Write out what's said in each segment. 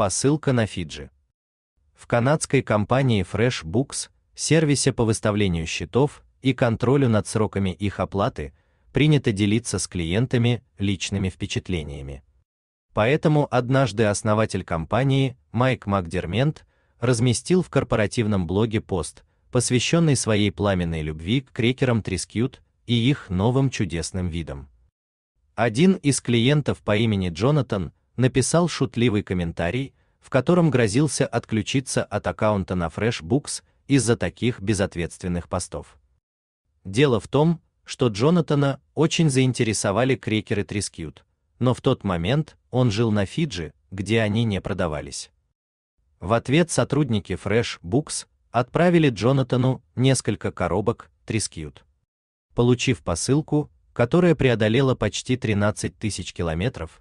Посылка на Фиджи. В канадской компании Fresh Books, сервисе по выставлению счетов и контролю над сроками их оплаты, принято делиться с клиентами личными впечатлениями. Поэтому однажды основатель компании Майк Макдермент разместил в корпоративном блоге пост, посвященный своей пламенной любви к крекерам Трискьют и их новым чудесным видам. Один из клиентов по имени Джонатан написал шутливый комментарий, в котором грозился отключиться от аккаунта на FreshBooks из-за таких безответственных постов. Дело в том, что Джонатана очень заинтересовали крекеры Трискьют, но в тот момент он жил на Фиджи, где они не продавались. В ответ сотрудники FreshBooks отправили Джонатану несколько коробок Трискьют. Получив посылку, которая преодолела почти 13 тысяч километров,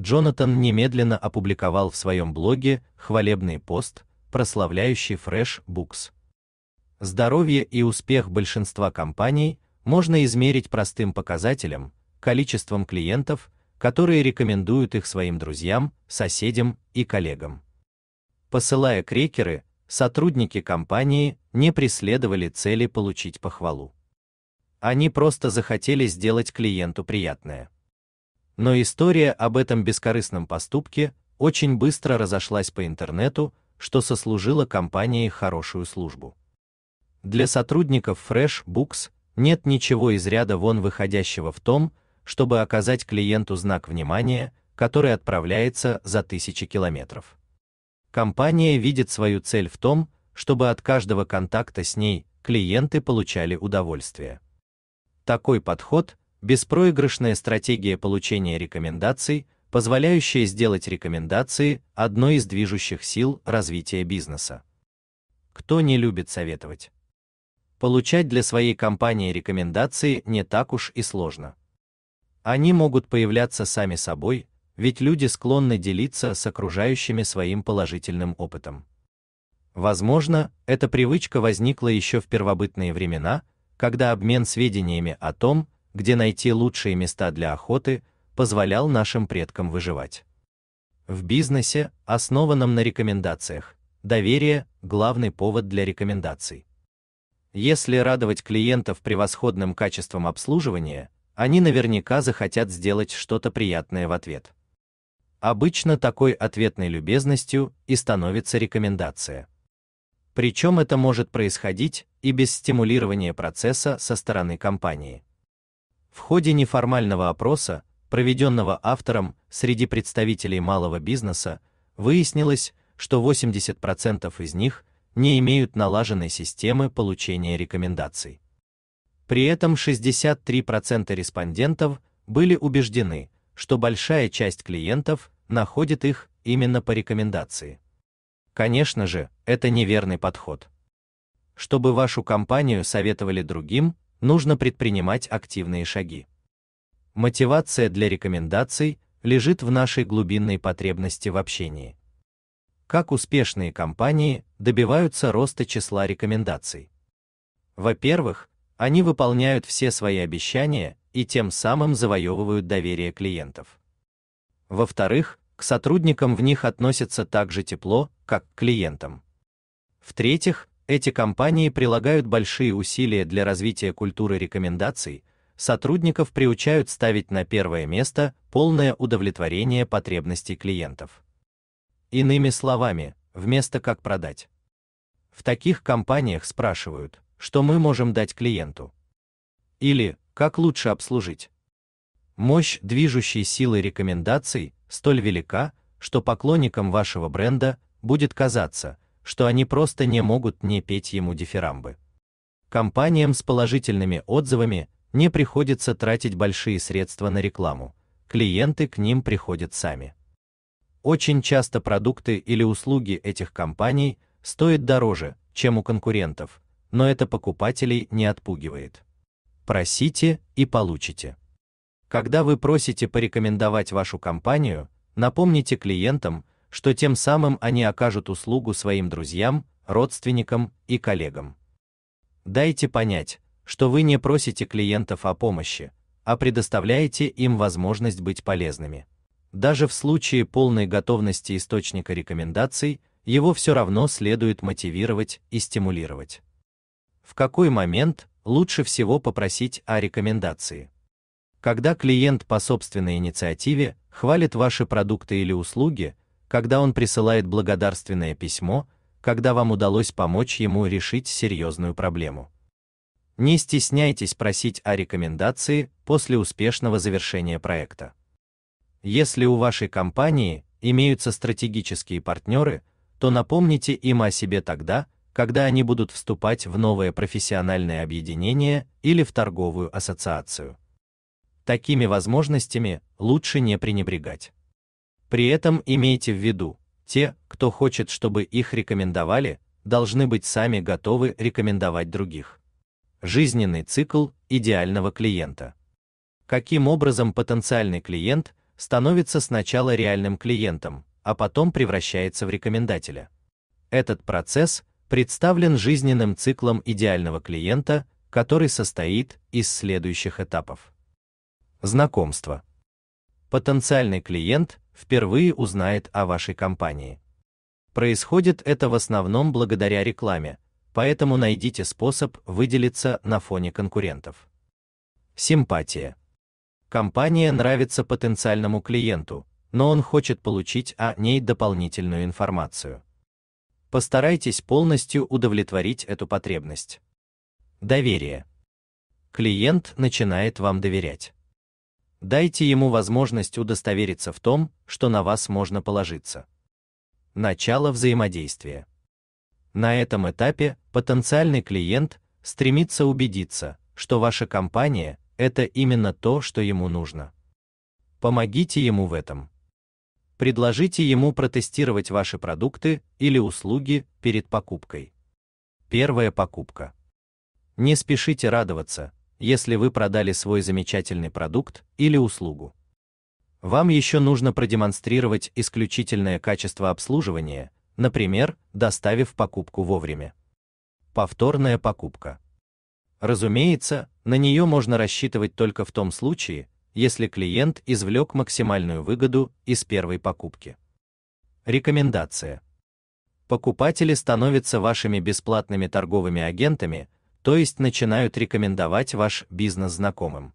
Джонатан немедленно опубликовал в своем блоге хвалебный пост, прославляющий Fresh Books. Здоровье и успех большинства компаний можно измерить простым показателем количеством клиентов, которые рекомендуют их своим друзьям, соседям и коллегам. Посылая крекеры, сотрудники компании не преследовали цели получить похвалу. Они просто захотели сделать клиенту приятное. Но история об этом бескорыстном поступке очень быстро разошлась по интернету, что сослужило компании хорошую службу. Для сотрудников Fresh Books нет ничего из ряда вон выходящего в том, чтобы оказать клиенту знак внимания, который отправляется за тысячи километров. Компания видит свою цель в том, чтобы от каждого контакта с ней клиенты получали удовольствие. Такой подход беспроигрышная стратегия получения рекомендаций, позволяющая сделать рекомендации одной из движущих сил развития бизнеса. Кто не любит советовать? Получать для своей компании рекомендации не так уж и сложно. Они могут появляться сами собой, ведь люди склонны делиться с окружающими своим положительным опытом. Возможно, эта привычка возникла еще в первобытные времена, когда обмен сведениями о том, где найти лучшие места для охоты, позволял нашим предкам выживать. В бизнесе, основанном на рекомендациях, доверие – главный повод для рекомендаций. Если радовать клиентов превосходным качеством обслуживания, они наверняка захотят сделать что-то приятное в ответ. Обычно такой ответной любезностью и становится рекомендация. Причем это может происходить и без стимулирования процесса со стороны компании. В ходе неформального опроса, проведенного автором среди представителей малого бизнеса, выяснилось, что 80% из них не имеют налаженной системы получения рекомендаций. При этом 63% респондентов были убеждены, что большая часть клиентов находит их именно по рекомендации. Конечно же, это неверный подход. Чтобы вашу компанию советовали другим, нужно предпринимать активные шаги. Мотивация для рекомендаций лежит в нашей глубинной потребности в общении. Как успешные компании добиваются роста числа рекомендаций? Во-первых, они выполняют все свои обещания и тем самым завоевывают доверие клиентов. Во-вторых, к сотрудникам в них относятся так же тепло, как к клиентам. В-третьих, эти компании прилагают большие усилия для развития культуры рекомендаций, сотрудников приучают ставить на первое место полное удовлетворение потребностей клиентов. Иными словами, вместо как продать. В таких компаниях спрашивают, что мы можем дать клиенту. Или как лучше обслужить. Мощь движущей силы рекомендаций столь велика, что поклонникам вашего бренда будет казаться, что они просто не могут не петь ему дифирамбы. Компаниям с положительными отзывами не приходится тратить большие средства на рекламу. Клиенты к ним приходят сами. Очень часто продукты или услуги этих компаний стоят дороже, чем у конкурентов, но это покупателей не отпугивает. Просите и получите. Когда вы просите порекомендовать вашу компанию, напомните клиентам, что тем самым они окажут услугу своим друзьям, родственникам и коллегам. Дайте понять, что вы не просите клиентов о помощи, а предоставляете им возможность быть полезными. Даже в случае полной готовности источника рекомендаций, его все равно следует мотивировать и стимулировать. В какой момент лучше всего попросить о рекомендации? Когда клиент по собственной инициативе хвалит ваши продукты или услуги, когда он присылает благодарственное письмо, когда вам удалось помочь ему решить серьезную проблему. Не стесняйтесь просить о рекомендации после успешного завершения проекта. Если у вашей компании имеются стратегические партнеры, то напомните им о себе тогда, когда они будут вступать в новое профессиональное объединение или в торговую ассоциацию. Такими возможностями лучше не пренебрегать. При этом имейте в виду, те, кто хочет, чтобы их рекомендовали, должны быть сами готовы рекомендовать других. Жизненный цикл идеального клиента. Каким образом потенциальный клиент становится сначала реальным клиентом, а потом превращается в рекомендателя? Этот процесс представлен жизненным циклом идеального клиента, который состоит из следующих этапов. Знакомство. Потенциальный клиент впервые узнает о вашей компании. Происходит это в основном благодаря рекламе, поэтому найдите способ выделиться на фоне конкурентов. Симпатия. Компания нравится потенциальному клиенту, но он хочет получить о ней дополнительную информацию. Постарайтесь полностью удовлетворить эту потребность. Доверие. Клиент начинает вам доверять. Дайте ему возможность удостовериться в том, что на вас можно положиться. Начало взаимодействия. На этом этапе потенциальный клиент стремится убедиться, что ваша компания это именно то, что ему нужно. Помогите ему в этом. Предложите ему протестировать ваши продукты или услуги перед покупкой. Первая покупка. Не спешите радоваться, если вы продали свой замечательный продукт или услугу. Вам еще нужно продемонстрировать исключительное качество обслуживания, например, доставив покупку вовремя. Повторная покупка. Разумеется, на нее можно рассчитывать только в том случае, если клиент извлек максимальную выгоду из первой покупки. Рекомендация. Покупатели становятся вашими бесплатными торговыми агентами, то есть начинают рекомендовать ваш бизнес знакомым.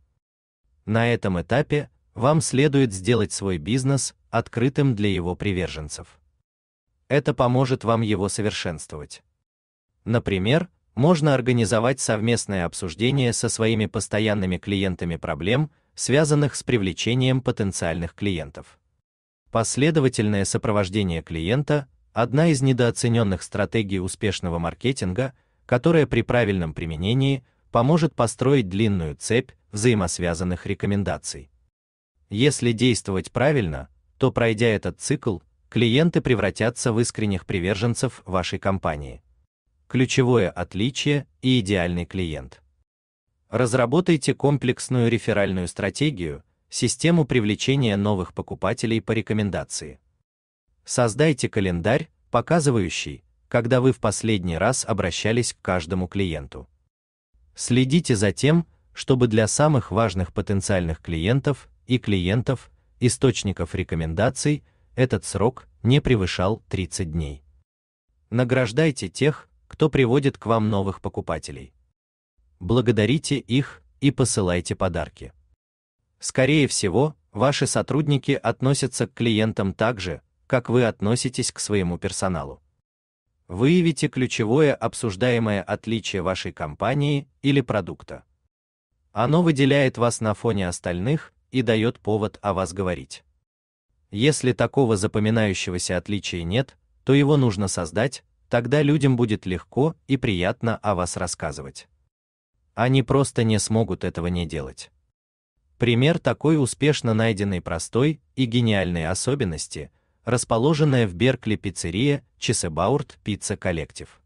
На этом этапе вам следует сделать свой бизнес открытым для его приверженцев. Это поможет вам его совершенствовать. Например, можно организовать совместное обсуждение со своими постоянными клиентами проблем, связанных с привлечением потенциальных клиентов. Последовательное сопровождение клиента одна из недооцененных стратегий успешного маркетинга, которая при правильном применении поможет построить длинную цепь взаимосвязанных рекомендаций. Если действовать правильно, то пройдя этот цикл, клиенты превратятся в искренних приверженцев вашей компании. Ключевое отличие и идеальный клиент. Разработайте комплексную реферальную стратегию, систему привлечения новых покупателей по рекомендации. Создайте календарь, показывающий, когда вы в последний раз обращались к каждому клиенту. Следите за тем, чтобы для самых важных потенциальных клиентов и клиентов, источников рекомендаций, этот срок не превышал 30 дней. Награждайте тех, кто приводит к вам новых покупателей. Благодарите их и посылайте подарки. Скорее всего, ваши сотрудники относятся к клиентам так же, как вы относитесь к своему персоналу. Выявите ключевое обсуждаемое отличие вашей компании или продукта. Оно выделяет вас на фоне остальных и дает повод о вас говорить. Если такого запоминающегося отличия нет, то его нужно создать, тогда людям будет легко и приятно о вас рассказывать. Они просто не смогут этого не делать. Пример такой успешно найденной простой и гениальной особенности, расположенная в Беркли пиццерия Чесебаурт Пицца Коллектив.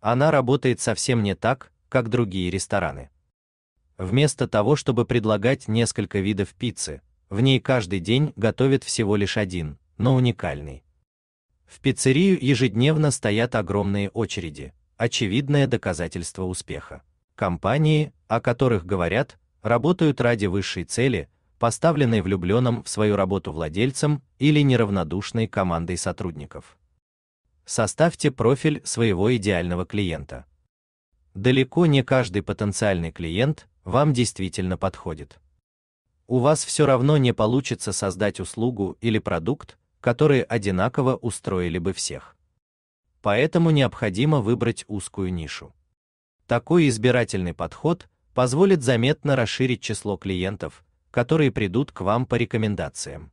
Она работает совсем не так, как другие рестораны. Вместо того, чтобы предлагать несколько видов пиццы, в ней каждый день готовят всего лишь один, но уникальный. В пиццерию ежедневно стоят огромные очереди, очевидное доказательство успеха. Компании, о которых говорят, работают ради высшей цели, поставленной влюбленным в свою работу владельцем или неравнодушной командой сотрудников. Составьте профиль своего идеального клиента. Далеко не каждый потенциальный клиент вам действительно подходит. У вас все равно не получится создать услугу или продукт, которые одинаково устроили бы всех. Поэтому необходимо выбрать узкую нишу. Такой избирательный подход позволит заметно расширить число клиентов, которые придут к вам по рекомендациям.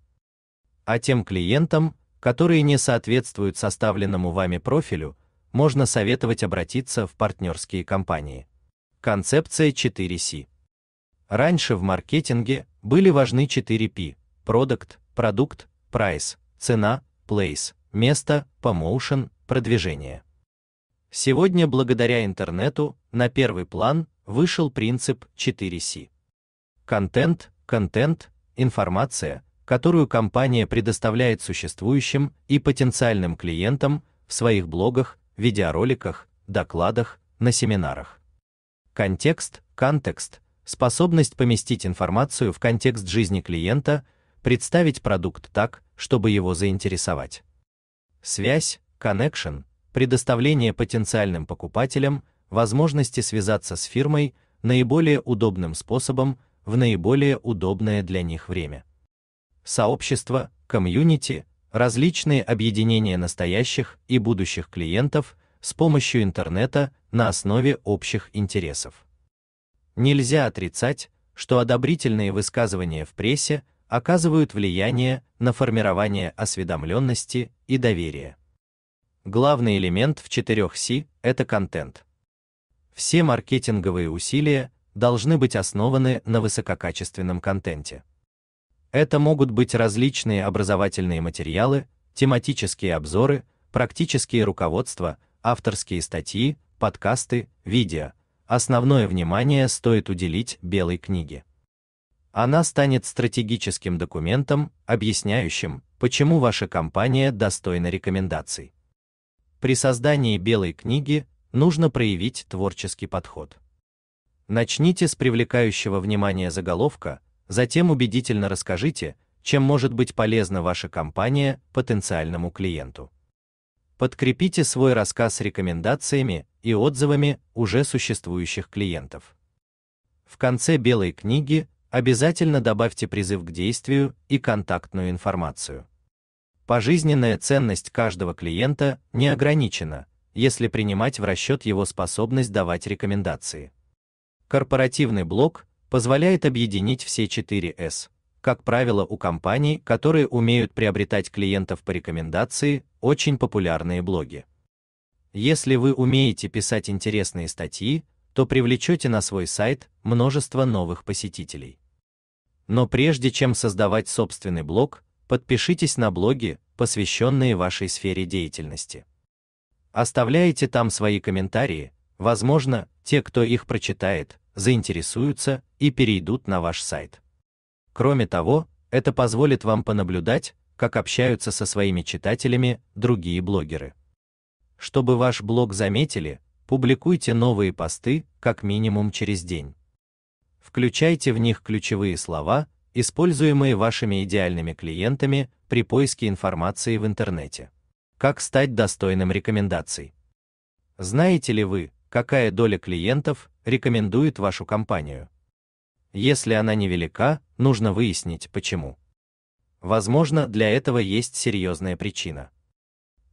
А тем клиентам, которые не соответствуют составленному вами профилю, можно советовать обратиться в партнерские компании. Концепция 4C. Раньше в маркетинге были важны 4P: продукт, продукт, Price, цена, Place, место, Promotion, продвижение. Сегодня, благодаря интернету, на первый план вышел принцип 4C. Контент, контент, информация, которую компания предоставляет существующим и потенциальным клиентам в своих блогах, видеороликах, докладах, на семинарах. Контекст, контекст способность поместить информацию в контекст жизни клиента, представить продукт так, чтобы его заинтересовать. Связь, connection предоставление потенциальным покупателям возможности связаться с фирмой наиболее удобным способом в наиболее удобное для них время. Сообщества, комьюнити, различные объединения настоящих и будущих клиентов с помощью интернета на основе общих интересов. Нельзя отрицать, что одобрительные высказывания в прессе оказывают влияние на формирование осведомленности и доверия. Главный элемент в 4C – это контент. Все маркетинговые усилия должны быть основаны на высококачественном контенте. Это могут быть различные образовательные материалы, тематические обзоры, практические руководства, авторские статьи, подкасты, видео. Основное внимание стоит уделить белой книге. Она станет стратегическим документом, объясняющим, почему ваша компания достойна рекомендаций. При создании белой книги нужно проявить творческий подход. Начните с привлекающего внимания заголовка, затем убедительно расскажите, чем может быть полезна ваша компания потенциальному клиенту. Подкрепите свой рассказ рекомендациями и отзывами уже существующих клиентов. В конце белой книги обязательно добавьте призыв к действию и контактную информацию. Пожизненная ценность каждого клиента не ограничена, если принимать в расчет его способность давать рекомендации. Корпоративный блок позволяет объединить все 4S. Как правило, у компаний, которые умеют приобретать клиентов по рекомендации, очень популярные блоги. Если вы умеете писать интересные статьи, то привлечете на свой сайт множество новых посетителей. Но прежде чем создавать собственный блог, подпишитесь на блоги, посвященные вашей сфере деятельности. Оставляйте там свои комментарии, возможно, те, кто их прочитает, заинтересуются и перейдут на ваш сайт. Кроме того, это позволит вам понаблюдать, как общаются со своими читателями другие блогеры. Чтобы ваш блог заметили, публикуйте новые посты как минимум через день. Включайте в них ключевые слова, используемые вашими идеальными клиентами при поиске информации в интернете. Как стать достойным рекомендаций? Знаете ли вы, какая доля клиентов рекомендует вашу компанию. Если она невелика, нужно выяснить почему. Возможно, для этого есть серьезная причина.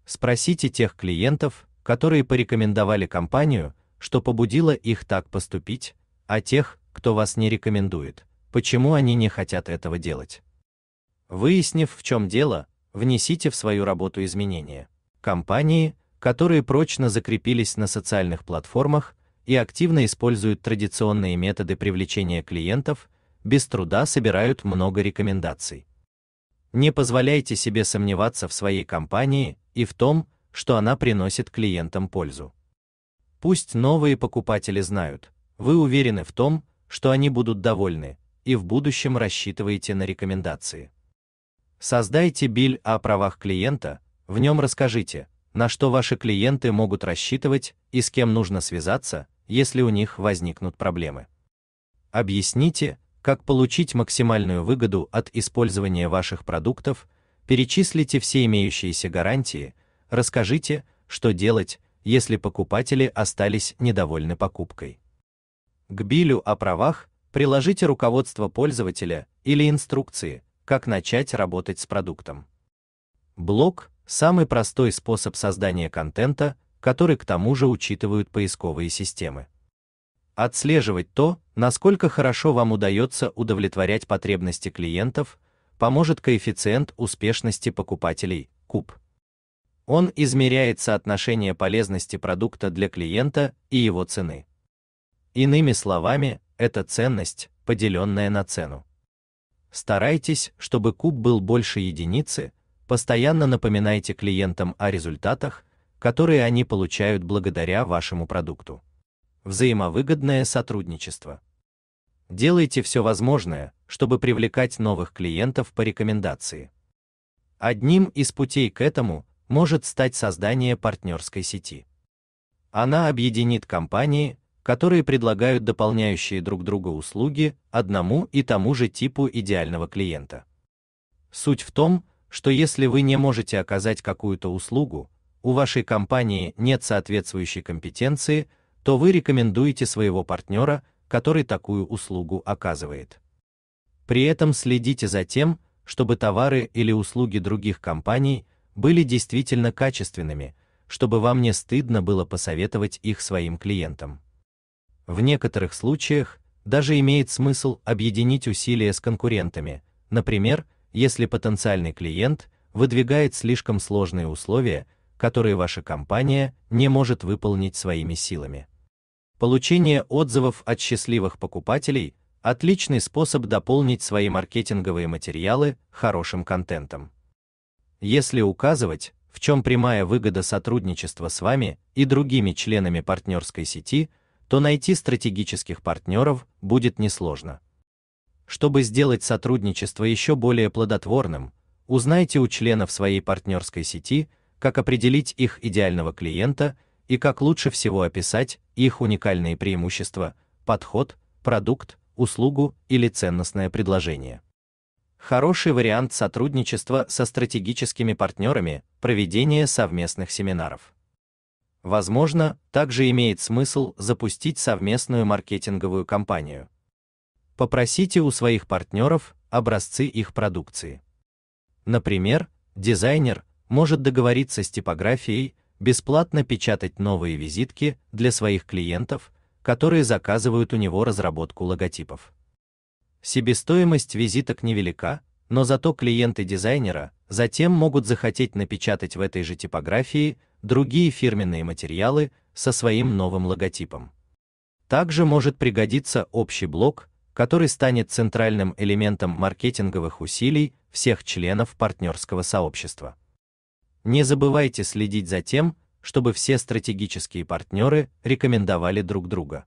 Спросите тех клиентов, которые порекомендовали компанию, что побудило их так поступить, а тех, кто вас не рекомендует, почему они не хотят этого делать. Выяснив, в чем дело, внесите в свою работу изменения. Компании, которые прочно закрепились на социальных платформах и активно используют традиционные методы привлечения клиентов, без труда собирают много рекомендаций. Не позволяйте себе сомневаться в своей компании и в том, что она приносит клиентам пользу. Пусть новые покупатели знают, вы уверены в том, что они будут довольны, и в будущем рассчитываете на рекомендации. Создайте биль о правах клиента, в нем расскажите, на что ваши клиенты могут рассчитывать и с кем нужно связаться, если у них возникнут проблемы. Объясните, как получить максимальную выгоду от использования ваших продуктов, перечислите все имеющиеся гарантии, расскажите, что делать, если покупатели остались недовольны покупкой. К билю о правах приложите руководство пользователя или инструкции, как начать работать с продуктом. Блок самый простой способ создания контента, который к тому же учитывают поисковые системы. Отслеживать то, насколько хорошо вам удается удовлетворять потребности клиентов, поможет коэффициент успешности покупателей, КУП. Он измеряет соотношение полезности продукта для клиента и его цены. Иными словами, это ценность, поделенная на цену. Старайтесь, чтобы куб был больше единицы, Постоянно напоминайте клиентам о результатах, которые они получают благодаря вашему продукту. Взаимовыгодное сотрудничество. Делайте все возможное, чтобы привлекать новых клиентов по рекомендации. Одним из путей к этому может стать создание партнерской сети. Она объединит компании, которые предлагают дополняющие друг друга услуги одному и тому же типу идеального клиента. Суть в том, что если вы не можете оказать какую-то услугу, у вашей компании нет соответствующей компетенции, то вы рекомендуете своего партнера, который такую услугу оказывает. При этом следите за тем, чтобы товары или услуги других компаний были действительно качественными, чтобы вам не стыдно было посоветовать их своим клиентам. В некоторых случаях даже имеет смысл объединить усилия с конкурентами, например, если потенциальный клиент выдвигает слишком сложные условия, которые ваша компания не может выполнить своими силами. Получение отзывов от счастливых покупателей – отличный способ дополнить свои маркетинговые материалы хорошим контентом. Если указывать, в чем прямая выгода сотрудничества с вами и другими членами партнерской сети, то найти стратегических партнеров будет несложно. Чтобы сделать сотрудничество еще более плодотворным, узнайте у членов своей партнерской сети, как определить их идеального клиента и как лучше всего описать их уникальные преимущества, подход, продукт, услугу или ценностное предложение. Хороший вариант сотрудничества со стратегическими партнерами – проведение совместных семинаров. Возможно, также имеет смысл запустить совместную маркетинговую кампанию – попросите у своих партнеров образцы их продукции. Например, дизайнер может договориться с типографией бесплатно печатать новые визитки для своих клиентов, которые заказывают у него разработку логотипов. Себестоимость визиток невелика, но зато клиенты дизайнера затем могут захотеть напечатать в этой же типографии другие фирменные материалы со своим новым логотипом. Также может пригодиться общий блок который станет центральным элементом маркетинговых усилий всех членов партнерского сообщества. Не забывайте следить за тем, чтобы все стратегические партнеры рекомендовали друг друга.